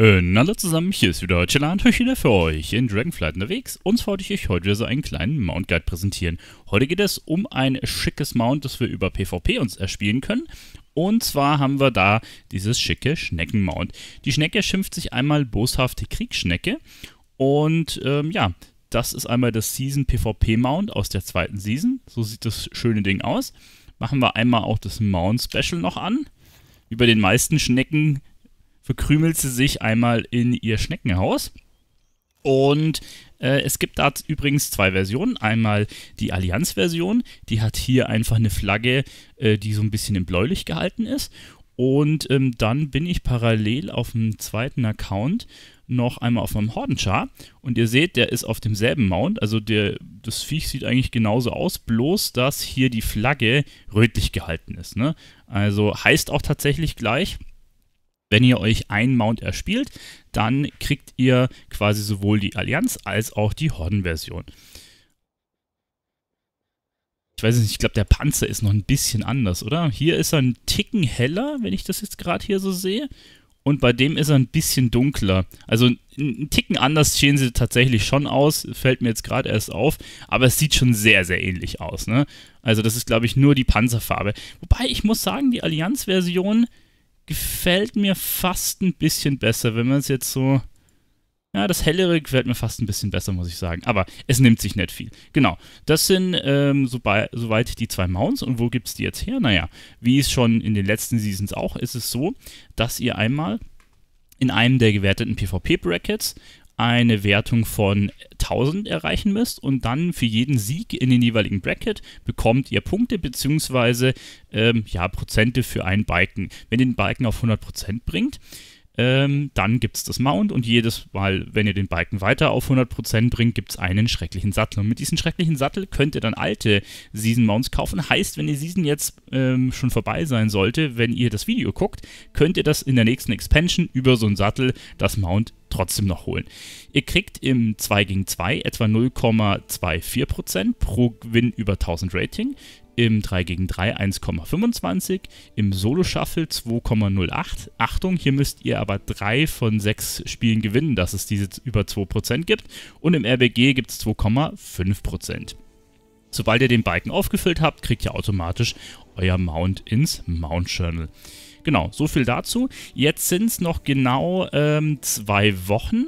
Äh, hallo zusammen, hier ist wieder Deutschland, ich wieder für euch in Dragonflight unterwegs. Und zwar wollte ich euch heute so einen kleinen Mount Guide präsentieren. Heute geht es um ein schickes Mount, das wir über PvP uns erspielen können. Und zwar haben wir da dieses schicke Schneckenmount. Die Schnecke schimpft sich einmal boshafte Kriegsschnecke. Und ähm, ja, das ist einmal das Season PvP Mount aus der zweiten Season. So sieht das schöne Ding aus. Machen wir einmal auch das Mount Special noch an. Wie bei den meisten Schnecken verkrümelt sie sich einmal in ihr Schneckenhaus. Und äh, es gibt da übrigens zwei Versionen. Einmal die Allianz-Version, die hat hier einfach eine Flagge, äh, die so ein bisschen in bläulich gehalten ist. Und ähm, dann bin ich parallel auf dem zweiten Account noch einmal auf meinem Hordenchar. Und ihr seht, der ist auf demselben Mount. Also der, das Viech sieht eigentlich genauso aus, bloß dass hier die Flagge rötlich gehalten ist. Ne? Also heißt auch tatsächlich gleich, wenn ihr euch einen Mount erspielt, dann kriegt ihr quasi sowohl die Allianz als auch die Horden-Version. Ich weiß nicht, ich glaube, der Panzer ist noch ein bisschen anders, oder? Hier ist er ein Ticken heller, wenn ich das jetzt gerade hier so sehe. Und bei dem ist er ein bisschen dunkler. Also ein Ticken anders sehen sie tatsächlich schon aus, fällt mir jetzt gerade erst auf, aber es sieht schon sehr, sehr ähnlich aus. Ne? Also das ist, glaube ich, nur die Panzerfarbe. Wobei ich muss sagen, die Allianz-Version gefällt mir fast ein bisschen besser, wenn man es jetzt so... Ja, das hellere gefällt mir fast ein bisschen besser, muss ich sagen. Aber es nimmt sich nicht viel. Genau, das sind ähm, soweit die zwei Mounts. Und wo gibt es die jetzt her? Naja, wie es schon in den letzten Seasons auch, ist es so, dass ihr einmal in einem der gewerteten PvP-Brackets eine Wertung von 1000 erreichen müsst und dann für jeden Sieg in den jeweiligen Bracket bekommt ihr Punkte bzw. Ähm, ja, Prozente für einen Balken. Wenn ihr den Balken auf 100% bringt, ähm, dann gibt es das Mount und jedes Mal, wenn ihr den Balken weiter auf 100% bringt, gibt es einen schrecklichen Sattel. Und mit diesem schrecklichen Sattel könnt ihr dann alte Season Mounts kaufen. Heißt, wenn ihr Season jetzt ähm, schon vorbei sein sollte, wenn ihr das Video guckt, könnt ihr das in der nächsten Expansion über so einen Sattel, das Mount, trotzdem noch holen. Ihr kriegt im 2 gegen 2 etwa 0,24% pro Gewinn über 1000 Rating im 3 gegen 3 1,25, im Solo-Shuffle 2,08. Achtung, hier müsst ihr aber 3 von 6 Spielen gewinnen, dass es diese über 2% gibt. Und im RBG gibt es 2,5%. Sobald ihr den Balken aufgefüllt habt, kriegt ihr automatisch euer Mount ins Mount Journal. Genau, so viel dazu. Jetzt sind es noch genau ähm, zwei Wochen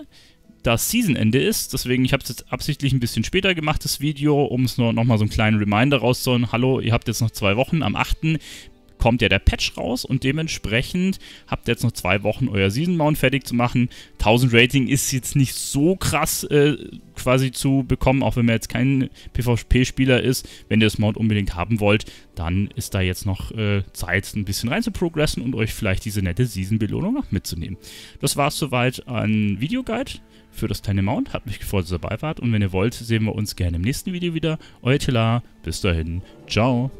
das Seasonende ist. Deswegen, ich habe es jetzt absichtlich ein bisschen später gemacht, das Video, um es nur nochmal so einen kleinen Reminder rauszuholen. Hallo, ihr habt jetzt noch zwei Wochen. Am 8 kommt ja der Patch raus und dementsprechend habt ihr jetzt noch zwei Wochen euer Season Mount fertig zu machen. 1000 Rating ist jetzt nicht so krass äh, quasi zu bekommen, auch wenn man jetzt kein PvP-Spieler ist. Wenn ihr das Mount unbedingt haben wollt, dann ist da jetzt noch äh, Zeit, ein bisschen rein zu progressen und euch vielleicht diese nette Season-Belohnung noch mitzunehmen. Das war es soweit an Videoguide für das kleine Mount. Hat mich gefreut, dass ihr dabei wart und wenn ihr wollt, sehen wir uns gerne im nächsten Video wieder. Euer Tila, bis dahin, ciao.